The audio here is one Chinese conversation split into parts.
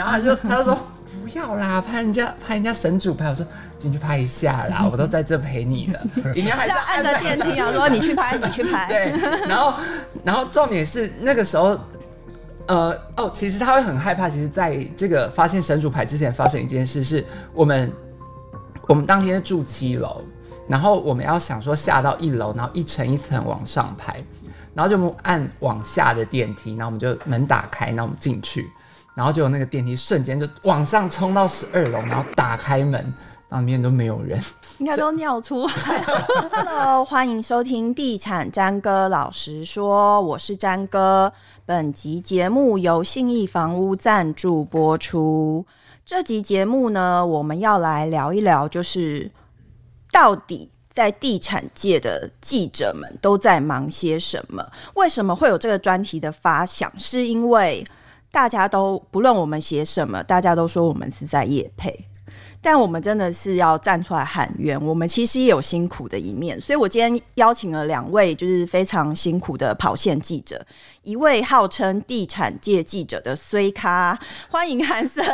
然后他就他就说不要啦，拍人家拍人家神主牌。我说进去拍一下啦，我都在这陪你了。里 面还在按着电梯，啊，说你去拍，你去拍。对，然后然后重点是那个时候，呃哦，其实他会很害怕。其实在这个发现神主牌之前，发生一件事是，我们我们当天住七楼，然后我们要想说下到一楼，然后一层一层往上拍，然后就按往下的电梯，然后我们就门打开，然后我们进去。然后就有那个电梯瞬间就往上冲到十二楼，然后打开门，那里面都没有人，应该都尿出来 Hello，欢迎收听《地产詹哥老实说》，我是詹哥。本集节目由信义房屋赞助播出。这集节目呢，我们要来聊一聊，就是到底在地产界的记者们都在忙些什么？为什么会有这个专题的发想？是因为。大家都不论我们写什么，大家都说我们是在夜配，但我们真的是要站出来喊冤。我们其实也有辛苦的一面，所以我今天邀请了两位，就是非常辛苦的跑线记者，一位号称地产界记者的衰咖，欢迎韩森。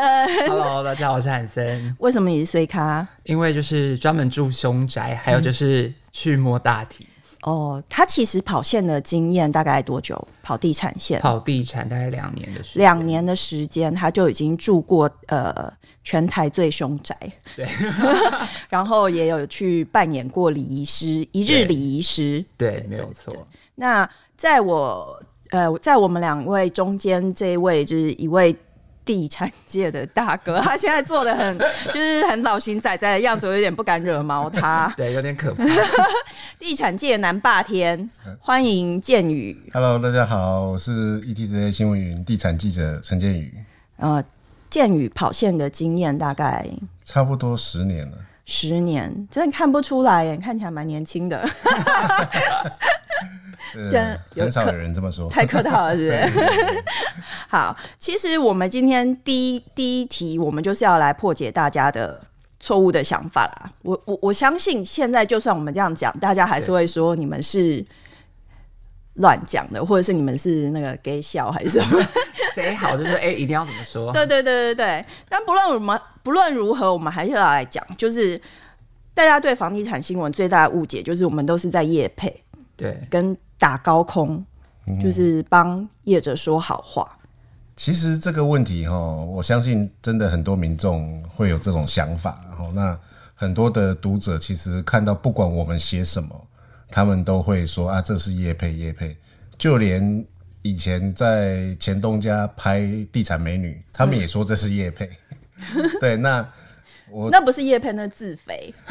Hello，大家好，我是韩森。为什么你是衰咖？因为就是专门住凶宅，还有就是去摸大体。哦，他其实跑线的经验大概多久？跑地产线？跑地产大概两年的时。两年的时间，他就已经住过呃全台最凶宅。对。然后也有去扮演过礼仪师，一日礼仪师。对，没有错。那在我呃，在我们两位中间，这一位就是一位。地产界的大哥，他现在做的很，就是很老型仔仔的样子，我有点不敢惹毛他。对，有点可怕。地产界男霸天，欢迎剑宇。Hello，大家好，我是 e t j d 新闻云地产记者陈建宇。呃，剑宇跑线的经验大概差不多十年了。十年，真的看不出来耶，看起来蛮年轻的。真很少有人这么说，太客套了，是不是？好，其实我们今天第一第一题，我们就是要来破解大家的错误的想法啦。我我我相信，现在就算我们这样讲，大家还是会说你们是乱讲的，或者是你们是那个 gay 笑还是什么贼 好？就是哎，一定要怎么说？对对对对对。但不论我们不论如何，我们还是要来讲，就是大家对房地产新闻最大的误解，就是我们都是在夜配。对，跟打高空，就是帮业者说好话。其实这个问题哈，我相信真的很多民众会有这种想法。然后，那很多的读者其实看到不管我们写什么，他们都会说啊，这是叶配叶配。就连以前在前东家拍地产美女，他们也说这是叶配。对，那我那不是叶配，那自肥。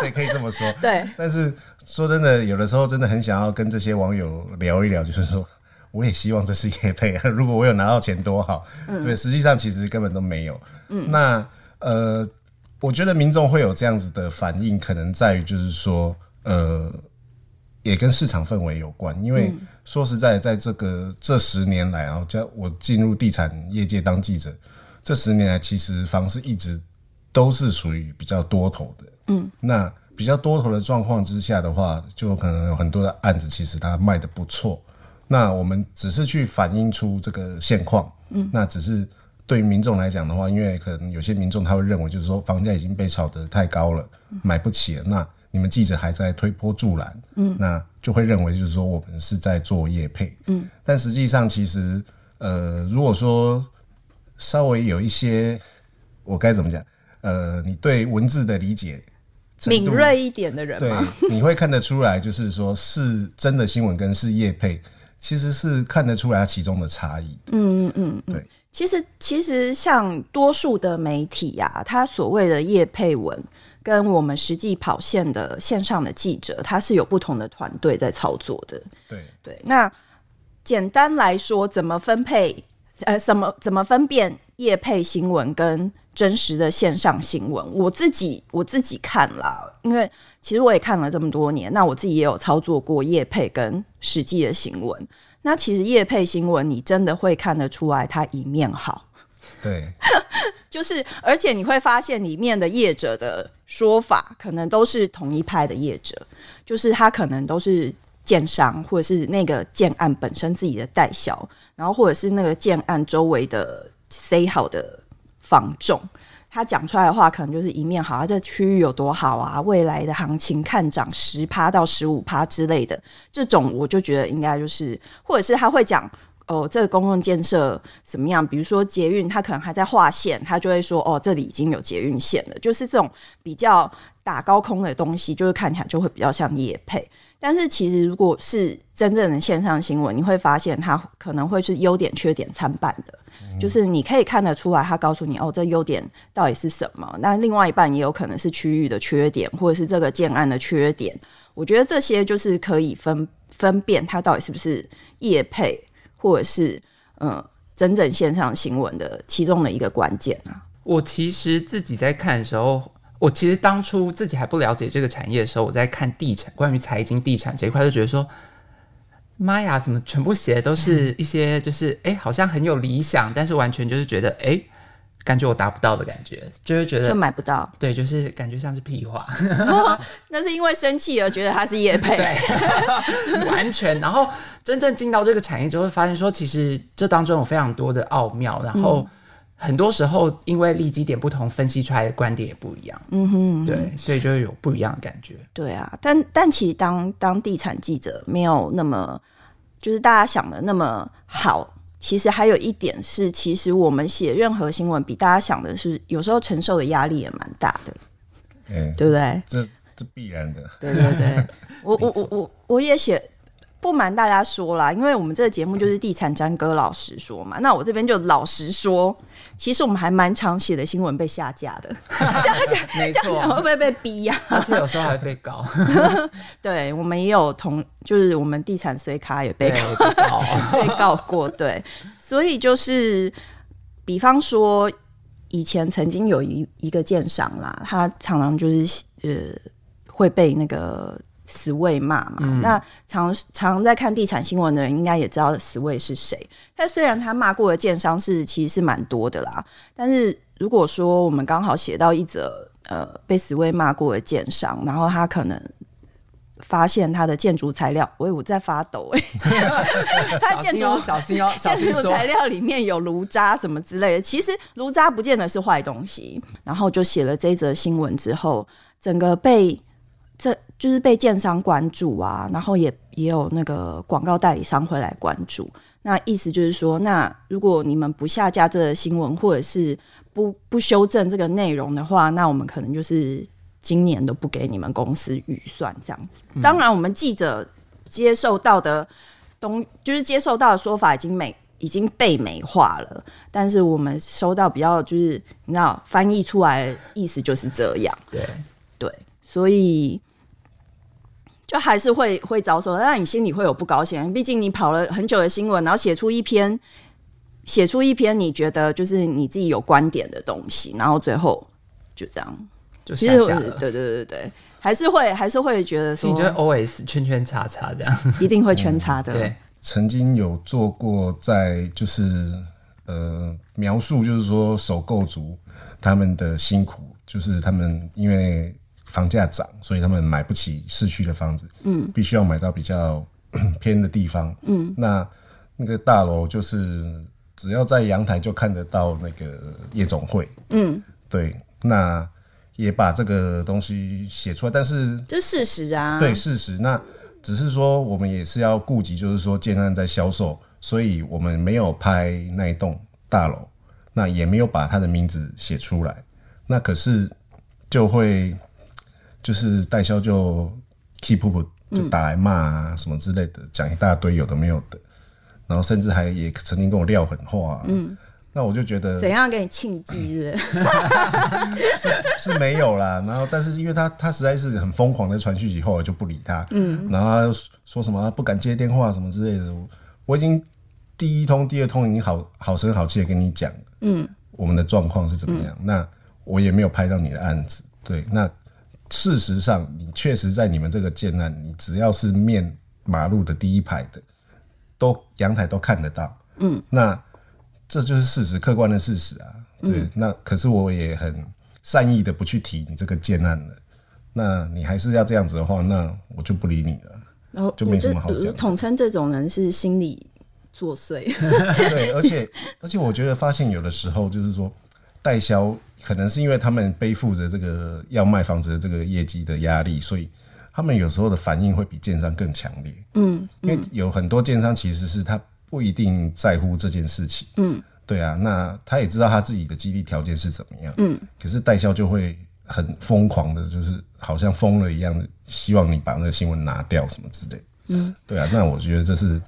对，可以这么说。对，但是。说真的，有的时候真的很想要跟这些网友聊一聊，就是说，我也希望这是叶啊，如果我有拿到钱多好，对，实际上其实根本都没有。嗯，那呃，我觉得民众会有这样子的反应，可能在于就是说，呃，也跟市场氛围有关。因为说实在，在这个这十年来啊，叫我进入地产业界当记者，这十年来其实房市一直都是属于比较多头的。嗯，那。比较多头的状况之下的话，就可能有很多的案子，其实它卖的不错。那我们只是去反映出这个现况。嗯，那只是对于民众来讲的话，因为可能有些民众他会认为，就是说房价已经被炒得太高了，买不起。那你们记者还在推波助澜，嗯，那就会认为就是说我们是在做业配。嗯，但实际上其实呃，如果说稍微有一些，我该怎么讲？呃，你对文字的理解。敏锐一点的人，对，你会看得出来，就是说是真的新闻跟是叶配，其实是看得出来其中的差异。嗯嗯嗯，对，其实其实像多数的媒体呀，它所谓的叶配文跟我们实际跑线的线上的记者，他是有不同的团队在操作的。对对，那简单来说，怎么分配？呃，什么怎么分辨叶配新闻跟？真实的线上新闻，我自己我自己看了，因为其实我也看了这么多年，那我自己也有操作过叶配跟实际的新闻。那其实叶配新闻，你真的会看得出来它一面好，对，就是而且你会发现里面的业者的说法，可能都是同一派的业者，就是他可能都是建商，或者是那个建案本身自己的代销，然后或者是那个建案周围的 C 好的。放纵，他讲出来的话可能就是一面好，这区域有多好啊，未来的行情看涨十趴到十五趴之类的。这种我就觉得应该就是，或者是他会讲哦，这个公共建设怎么样？比如说捷运，他可能还在划线，他就会说哦，这里已经有捷运线了。就是这种比较打高空的东西，就是看起来就会比较像业配。但是其实如果是真正的线上新闻，你会发现它可能会是优点缺点参半的。就是你可以看得出来，他告诉你哦，这优点到底是什么？那另外一半也有可能是区域的缺点，或者是这个建案的缺点。我觉得这些就是可以分分辨它到底是不是业配，或者是嗯，真正线上新闻的其中的一个关键啊。我其实自己在看的时候，我其实当初自己还不了解这个产业的时候，我在看地产，关于财经地产这一块，就觉得说。妈呀！怎么全部写都是一些就是哎，好像很有理想，但是完全就是觉得哎，感觉我达不到的感觉，就是觉得就买不到。对，就是感觉像是屁话。那是因为生气而觉得他是叶佩。对，完全。然后真正进到这个产业之后，发现说其实这当中有非常多的奥妙。然后很多时候因为立基点不同，分析出来的观点也不一样。嗯哼，对，所以就会有不一样的感觉。对啊，但但其实当当地产记者没有那么。就是大家想的那么好，其实还有一点是，其实我们写任何新闻，比大家想的是，有时候承受的压力也蛮大的，嗯，对不对？这这必然的。对对对，我我我我我也写，不瞒大家说啦，因为我们这个节目就是地产张哥老实说嘛，那我这边就老实说。其实我们还蛮常写的新闻被下架的，这样讲，这样讲会被被逼呀，而且有时候还被告。对我们也有同，就是我们地产水卡也被告，被告过。对，所以就是，比方说以前曾经有一一个鉴赏啦，他常常就是呃会被那个。死卫骂嘛，那常常在看地产新闻的人应该也知道死卫是谁。但虽然他骂过的建商是其实是蛮多的啦，但是如果说我们刚好写到一则呃被死卫骂过的建商，然后他可能发现他的建筑材料，我我在发抖哎，他建筑小心哦，建筑材料里面有炉渣什么之类的，其实炉渣不见得是坏东西。然后就写了这则新闻之后，整个被。这就是被建商关注啊，然后也也有那个广告代理商会来关注。那意思就是说，那如果你们不下架这个新闻，或者是不不修正这个内容的话，那我们可能就是今年都不给你们公司预算这样子。当然，我们记者接受到的东，就是接受到的说法已经美已经被美化了，但是我们收到比较就是你知道翻译出来意思就是这样。对。所以，就还是会会遭受，那你心里会有不高兴。毕竟你跑了很久的新闻，然后写出一篇，写出一篇你觉得就是你自己有观点的东西，然后最后就这样，其实对对对对，还是会还是会觉得说，你觉得 O S 圈圈叉叉这样，一定会圈叉的。对，曾经有做过在就是呃描述，就是说手购族他们的辛苦，就是他们因为。房价涨，所以他们买不起市区的房子，嗯，必须要买到比较 偏的地方，嗯，那那个大楼就是只要在阳台就看得到那个夜总会，嗯，对，那也把这个东西写出来，但是这是事实啊，对，事实。那只是说我们也是要顾及，就是说建案在销售，所以我们没有拍那一栋大楼，那也没有把它的名字写出来，那可是就会。就是代销就 keep up 就打来骂啊什么之类的，讲一大堆有的没有的，然后甚至还也曾经跟我撂狠话，嗯。那我就觉得怎样给你庆忌日？是是没有啦？然后但是因为他他实在是很疯狂的传讯息，后来就不理他，嗯，然后他说什么不敢接电话什么之类的，我已经第一通第二通已经好好声好气的跟你讲，嗯，我们的状况是怎么样？那我也没有拍到你的案子，对，那。事实上，你确实在你们这个建案，你只要是面马路的第一排的，都阳台都看得到。嗯，那这就是事实，客观的事实啊。嗯，那可是我也很善意的不去提你这个建案了。那你还是要这样子的话，那我就不理你了。然后就没什么好讲。统称这种人是心理作祟。对，而且而且我觉得发现有的时候就是说。代销可能是因为他们背负着这个要卖房子的这个业绩的压力，所以他们有时候的反应会比建商更强烈。嗯，因为有很多建商其实是他不一定在乎这件事情。嗯，对啊，那他也知道他自己的激励条件是怎么样。嗯，可是代销就会很疯狂的，就是好像疯了一样，的，希望你把那个新闻拿掉什么之类。嗯，对啊，那我觉得这是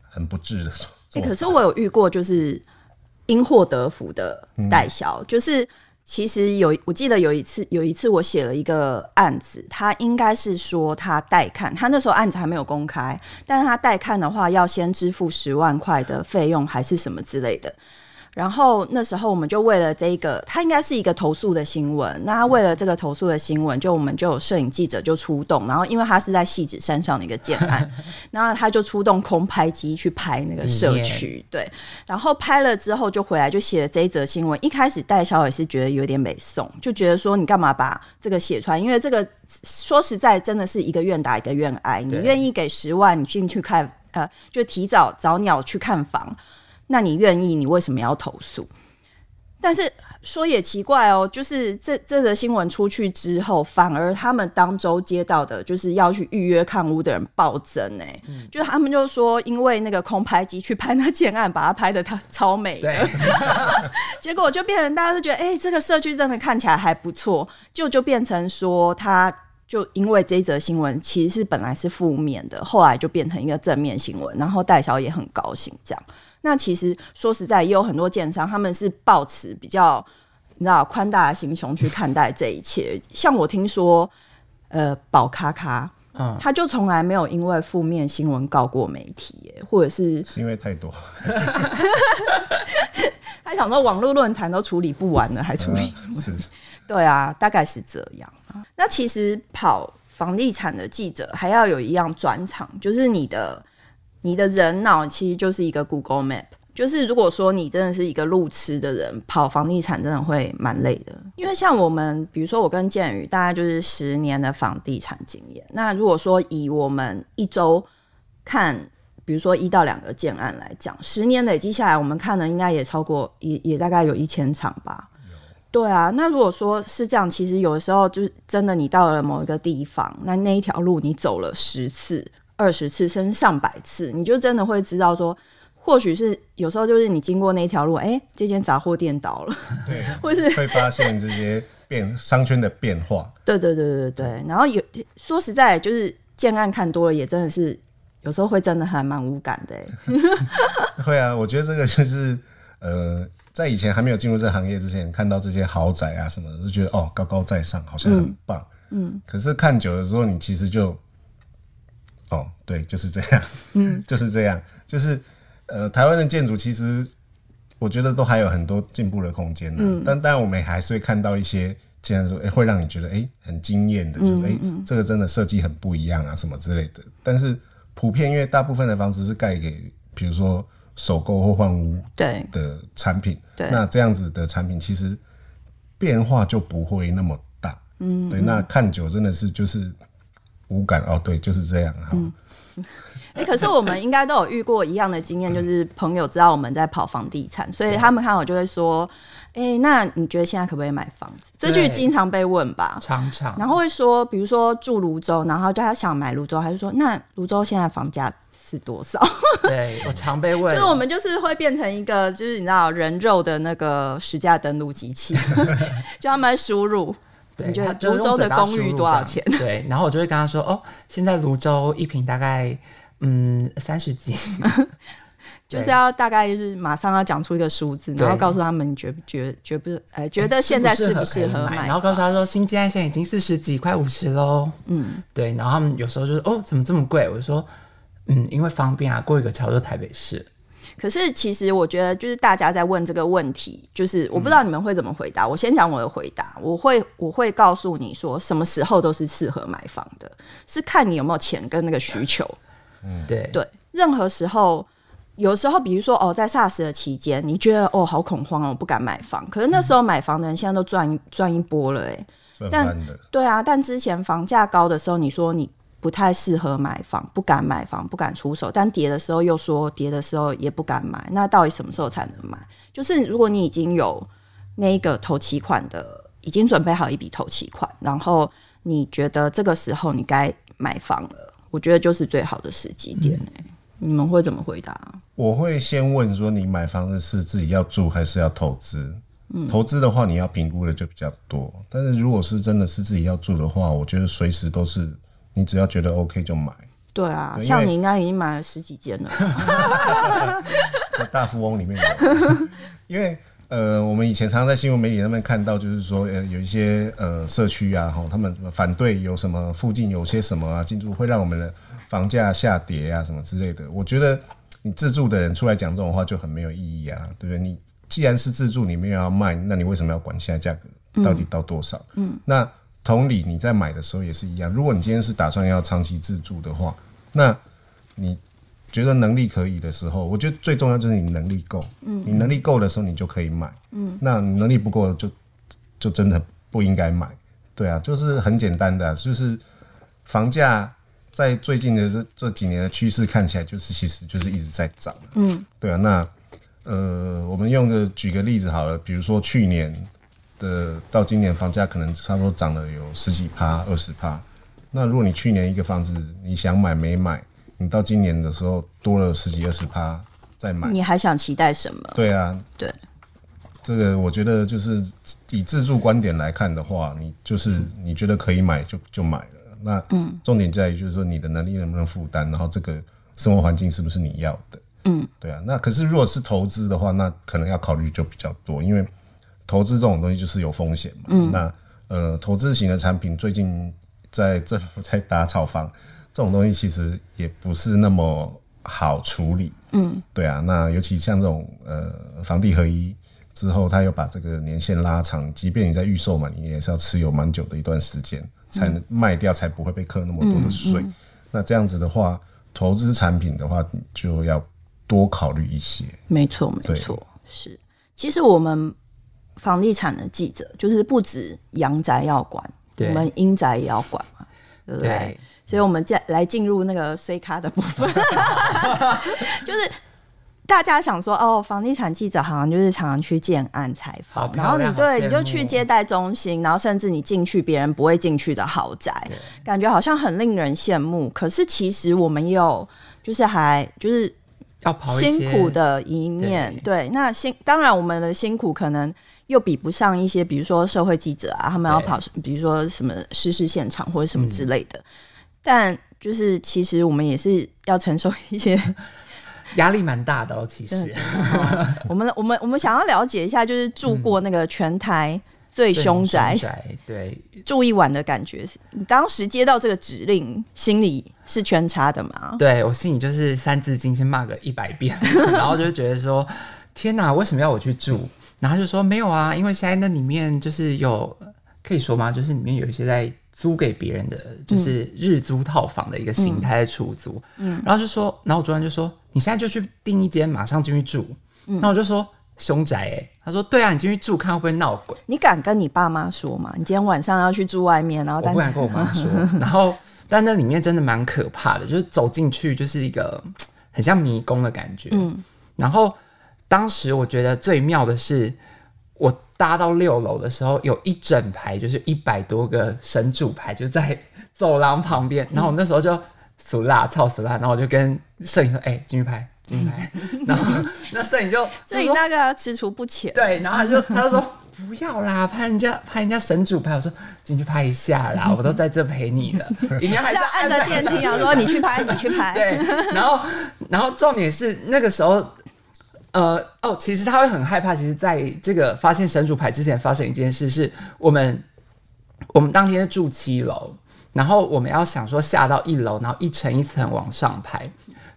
很不智的。哎，可是我有遇过，就是。因祸得福的代销，就是其实有，我记得有一次，有一次我写了一个案子，他应该是说他代看，他那时候案子还没有公开，但是他代看的话要先支付十万块的费用，还是什么之类的。然后那时候我们就为了这个，他应该是一个投诉的新闻。那他为了这个投诉的新闻，就我们就有摄影记者就出动。然后因为他是在戏子山上的一个建案，那他就出动空拍机去拍那个社区。对，然后拍了之后就回来，就写了这一则新闻。一开始戴小也是觉得有点美送，就觉得说你干嘛把这个写出来？因为这个说实在真的是一个愿打一个愿挨，你愿意给十万，你进去看，呃，就提早找鸟去看房。那你愿意？你为什么要投诉？但是说也奇怪哦，就是这这则新闻出去之后，反而他们当周接到的就是要去预约看屋的人暴增呢。就他们就说，因为那个空拍机去拍那建案，把它拍的它超美，的，结果就变成大家都觉得，哎，这个社区真的看起来还不错。就就变成说，他就因为这则新闻其实是本来是负面的，后来就变成一个正面新闻，然后戴小也很高兴这样。那其实说实在，也有很多建商他们是抱持比较你知道宽大的心胸去看待这一切。像我听说，呃，宝卡卡，嗯，他就从来没有因为负面新闻告过媒体，或者是是因为太多。他想说网络论坛都处理不完了，还处理？对啊，大概是这样啊。那其实跑房地产的记者还要有一样转场，就是你的。你的人脑其实就是一个 Google Map，就是如果说你真的是一个路痴的人，跑房地产真的会蛮累的。因为像我们，比如说我跟建宇，大概就是十年的房地产经验。那如果说以我们一周看，比如说一到两个建案来讲，十年累积下来，我们看的应该也超过，也也大概有一千场吧。对啊，那如果说是这样，其实有的时候就是真的，你到了某一个地方，那那一条路你走了十次。二十次，甚至上百次，你就真的会知道说，或许是有时候就是你经过那条路，哎，这间杂货店倒了，对，或是会发现这些变商圈的变化。对对对对对。然后有说实在，就是建案看多了，也真的是有时候会真的还蛮无感的。会啊，我觉得这个就是呃，在以前还没有进入这行业之前，看到这些豪宅啊什么的，就觉得哦，高高在上，好像很棒。嗯。可是看久了之后，你其实就。哦，对，就是这样，嗯，就是这样，就是，呃，台湾的建筑其实我觉得都还有很多进步的空间呢。嗯，但当然我们还是会看到一些，竟然说，哎，会让你觉得，哎，很惊艳的，就是，哎，这个真的设计很不一样啊，什么之类的。但是普遍，因为大部分的房子是盖给，比如说首购或换屋对的产品，那这样子的产品其实变化就不会那么大，嗯，对，那看久真的是就是。无感哦，对，就是这样。嗯，哎，可是我们应该都有遇过一样的经验，就是朋友知道我们在跑房地产，所以他们看我就会说：“哎，那你觉得现在可不可以买房子？”这句经常被问吧，常常。然后会说，比如说住泸州，然后叫他想买泸州，他就说：“那泸州现在房价是多少？” 对我常被问，就我们就是会变成一个，就是你知道人肉的那个实价登录机器，就他们输入。对，泸州的公寓多少钱？对，然后我就会跟他说：“哦，现在泸州一平大概嗯三十几，就是要大概是马上要讲出一个数字，然后告诉他们绝不绝绝不是，哎，觉得现在适不适合买？然后告诉他说，新街现在已经四十几块五十喽。嗯，对，然后他们有时候就是哦，怎么这么贵？我就说，嗯，因为方便啊，过一个桥就台北市。”可是，其实我觉得，就是大家在问这个问题，就是我不知道你们会怎么回答。我先讲我的回答，我会我会告诉你说，什么时候都是适合买房的，是看你有没有钱跟那个需求。嗯，对对。任何时候，有时候，比如说哦，在 s a r s 的期间，你觉得哦好恐慌哦，我不敢买房。可是那时候买房的人现在都赚赚一波了，哎。但对啊，但之前房价高的时候，你说你。不太适合买房，不敢买房，不敢出手。但跌的时候又说跌的时候也不敢买，那到底什么时候才能买？就是如果你已经有那一个投期款的，已经准备好一笔投期款，然后你觉得这个时候你该买房了，我觉得就是最好的时机点。你们会怎么回答？我会先问说你买房子是自己要住还是要投资？嗯，投资的话你要评估的就比较多，但是如果是真的是自己要住的话，我觉得随时都是。你只要觉得 OK 就买。对啊，像你应该已经买了十几件了，在大富翁里面。因为呃，我们以前常常在新闻媒体那边看到，就是说呃，有一些呃社区啊，哈，他们反对有什么附近有些什么啊进驻，会让我们的房价下跌啊，什么之类的。我觉得你自住的人出来讲这种话就很没有意义啊，对不对？你既然是自住，你没有要卖，那你为什么要管现在价格到底到多少？嗯，那。同理，你在买的时候也是一样。如果你今天是打算要长期自住的话，那你觉得能力可以的时候，我觉得最重要就是你能力够。嗯，你能力够的时候，你就可以买。嗯，那你能力不够就就真的不应该买。对啊，就是很简单的，就是房价在最近的这这几年的趋势看起来就是其实就是一直在涨。嗯，对啊。那呃，我们用个举个例子好了，比如说去年。的到今年房价可能差不多涨了有十几趴、二十趴。那如果你去年一个房子你想买没买，你到今年的时候多了十几二十趴再买，你还想期待什么？对啊，对，这个我觉得就是以自助观点来看的话，你就是你觉得可以买就就买了。那嗯，重点在于就是说你的能力能不能负担，然后这个生活环境是不是你要的。嗯，对啊。那可是如果是投资的话，那可能要考虑就比较多，因为。投资这种东西就是有风险嘛。嗯。那呃，投资型的产品最近在府 在打炒房，这种东西其实也不是那么好处理。嗯。对啊，那尤其像这种呃，房地合一之后，他又把这个年限拉长，即便你在预售嘛，你也是要持有蛮久的一段时间，才能卖掉，才不会被扣那么多的税。嗯。那这样子的话，投资产品的话，就要多考虑一些。没错，没错，是。其实我们。房地产的记者就是不止阳宅要管，我们阴宅也要管嘛，对不对？所以我们再来进入那个衰咖的部分，就是大家想说哦，房地产记者好像就是常常去建案采访，然后你对你就去接待中心，然后甚至你进去别人不会进去的豪宅，感觉好像很令人羡慕。可是其实我们有就是还就是要跑辛苦的一面，对，那辛当然我们的辛苦可能。又比不上一些，比如说社会记者啊，他们要跑，比如说什么失事现场或者什么之类的。但就是，其实我们也是要承受一些 压力，蛮大的。其实，我们我们我们想要了解一下，就是住过那个全台最凶宅，对，住一晚的感觉。你当时接到这个指令，心里是全差的吗？对我心里就是三字经，先骂个一百遍，然后就觉得说，天哪，为什么要我去住？然后就说没有啊，因为现在那里面就是有可以说吗？就是里面有一些在租给别人的，就是日租套房的一个形态出租。嗯，然后就说，然后我昨天就说，你现在就去订一间，马上进去住。嗯，那我就说凶宅哎，他说对啊，你进去住看会不会闹鬼。你敢跟你爸妈说吗？你今天晚上要去住外面，然后我不敢跟我妈说。然后但那里面真的蛮可怕的，就是走进去就是一个 很像迷宫的感觉。嗯，然后。当时我觉得最妙的是，我搭到六楼的时候，有一整排就是一百多个神主牌就在走廊旁边。然后我那时候就死啦，操死啦！然后我就跟摄影说：“哎，进去拍，进去拍。” 然后那摄影就，摄影那个踟蹰不前。对，然后他就他就说：“不要啦，拍人家拍人家神主牌。”我说：“进去拍一下啦，我都在这陪你了。”人家还在按着电梯啊，说：“你去拍，你去拍。”对，然后然后重点是那个时候。呃哦，其实他会很害怕。其实，在这个发现神主牌之前，发生一件事是，我们我们当天住七楼，然后我们要想说下到一楼，然后一层一层往上排，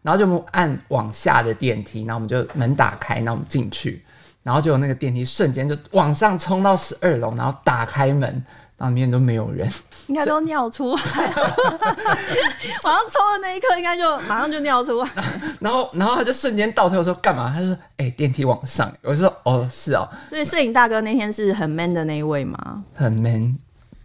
然后就按往下的电梯，那我们就门打开，那我们进去，然后就那个电梯瞬间就往上冲到十二楼，然后打开门。那里面都没有人，应该都尿出来。往 上抽的那一刻，应该就马上就尿出来。然后，然后他就瞬间倒退，我说干嘛？他说：“哎，电梯往上。”我是说：“哦，是哦。”所以，摄影大哥那天是很 man 的那一位吗？很 man，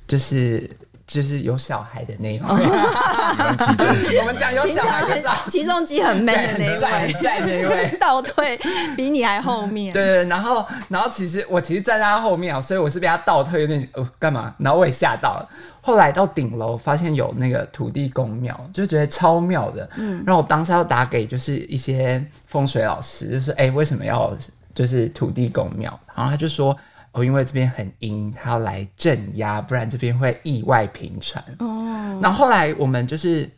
就是。就是有小孩的那一位，我们讲有小孩的，起重机很 man 的那位，倒退比你还后面。对对，然后然后其实我其实站在他后面啊，所以我是被他倒退有点哦干嘛，然后我也吓到了。后来到顶楼发现有那个土地公庙，就觉得超妙的。嗯，然后我当时要打给就是一些风水老师，就是哎为什么要就是土地公庙，然后他就说。哦，因为这边很阴，他要来镇压，不然这边会意外频传。哦。然后来我们就是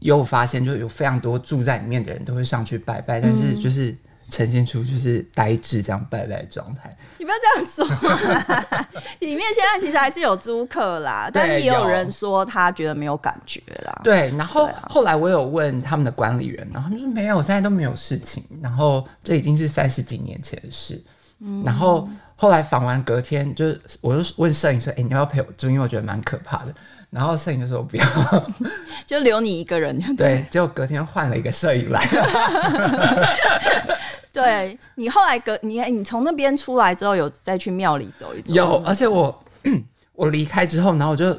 又发现，就有非常多住在里面的人都会上去拜拜，但是就是呈现出就是呆滞这样拜拜状态。你不要这样说。里面现在其实还是有租客啦，但也有人说他觉得没有感觉啦。对。然后后来我有问他们的管理员，然后他们说没有，现在都没有事情。然后这已经是三十几年前的事。嗯。然后。后来访完隔天，就是我就问摄影说：“哎，你要不要陪我住？因为我觉得蛮可怕的。”然后摄影就说：“不要，就留你一个人。”对，结果隔天换了一个摄影来。对你后来隔你你从那边出来之后，有再去庙里走一走？有，而且我 我离开之后，然后我就。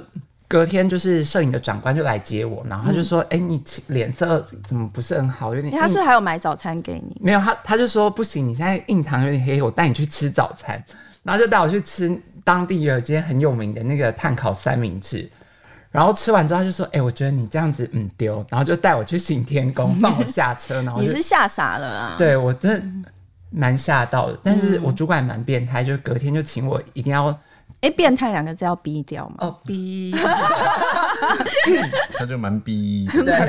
隔天就是摄影的长官就来接我，然后就说：“哎，你脸色怎么不是很好？有点……他是还有买早餐给你？没有，他他就说不行，你现在印堂有点黑，我带你去吃早餐。然后就带我去吃当地有间很有名的那个炭烤三明治。然后吃完之后就说：“哎，我觉得你这样子嗯丢。”然后就带我去行天宫放我下车。然后你是吓傻了啊？对我真蛮吓到的。但是我主管蛮变态，就隔天就请我一定要。哎，变态两个字要逼掉吗？哦，逼，他就蛮逼。对，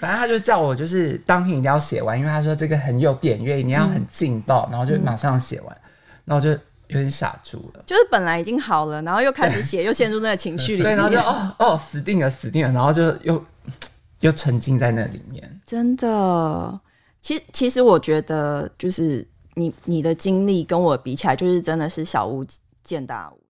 反正他就叫我就是当天一定要写完，因为他说这个很有点阅，一定要很劲爆，然后就马上写完。然我就有点傻住了，就是本来已经好了，然后又开始写，又陷入那个情绪里。对，然后就哦哦，死定了，死定了，然后就又又沉浸在那里面。真的，其实其实我觉得就是你你的经历跟我比起来，就是真的是小巫。大单。